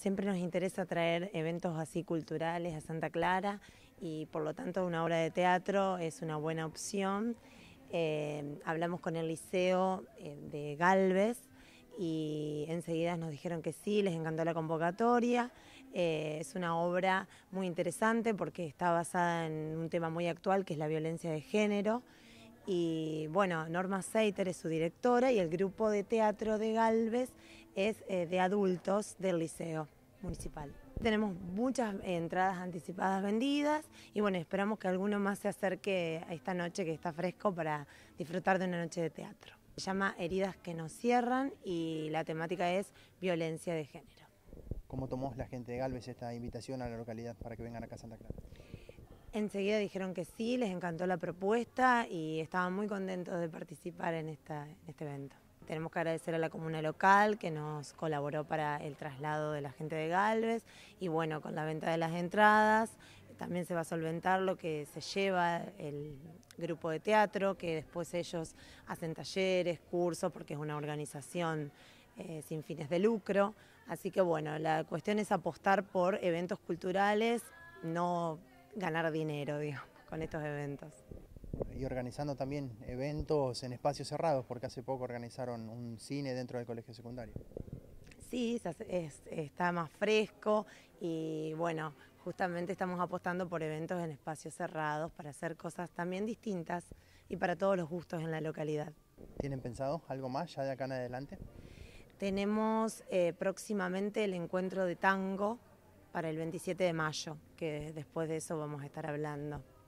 Siempre nos interesa traer eventos así culturales a Santa Clara y por lo tanto una obra de teatro es una buena opción. Eh, hablamos con el liceo eh, de Galvez y enseguida nos dijeron que sí, les encantó la convocatoria. Eh, es una obra muy interesante porque está basada en un tema muy actual que es la violencia de género. Y bueno, Norma Seiter es su directora y el grupo de teatro de Galvez es eh, de adultos del liceo municipal. Tenemos muchas entradas anticipadas vendidas y bueno, esperamos que alguno más se acerque a esta noche que está fresco para disfrutar de una noche de teatro. Se llama Heridas que nos cierran y la temática es violencia de género. ¿Cómo tomó la gente de Galvez esta invitación a la localidad para que vengan acá a Santa Clara? Enseguida dijeron que sí, les encantó la propuesta y estaban muy contentos de participar en, este evento. Tenemos que agradecer a la comuna local que nos colaboró para el traslado de la gente de Galvez y bueno, con la venta de las entradas también se va a solventar lo que se lleva el grupo de teatro, que después ellos hacen talleres, cursos, porque es una organización eh, sin fines de lucro. Así que bueno, la cuestión es apostar por eventos culturales, no ganar dinero, digo, con estos eventos. Y organizando también eventos en espacios cerrados, porque hace poco organizaron un cine dentro del colegio secundario. Sí, está más fresco y bueno, justamente estamos apostando por eventos en espacios cerrados para hacer cosas también distintas y para todos los gustos en la localidad. ¿Tienen pensado algo más ya de acá en adelante? Tenemos eh, próximamente el encuentro de tango para el 27 de mayo, que después de eso vamos a estar hablando.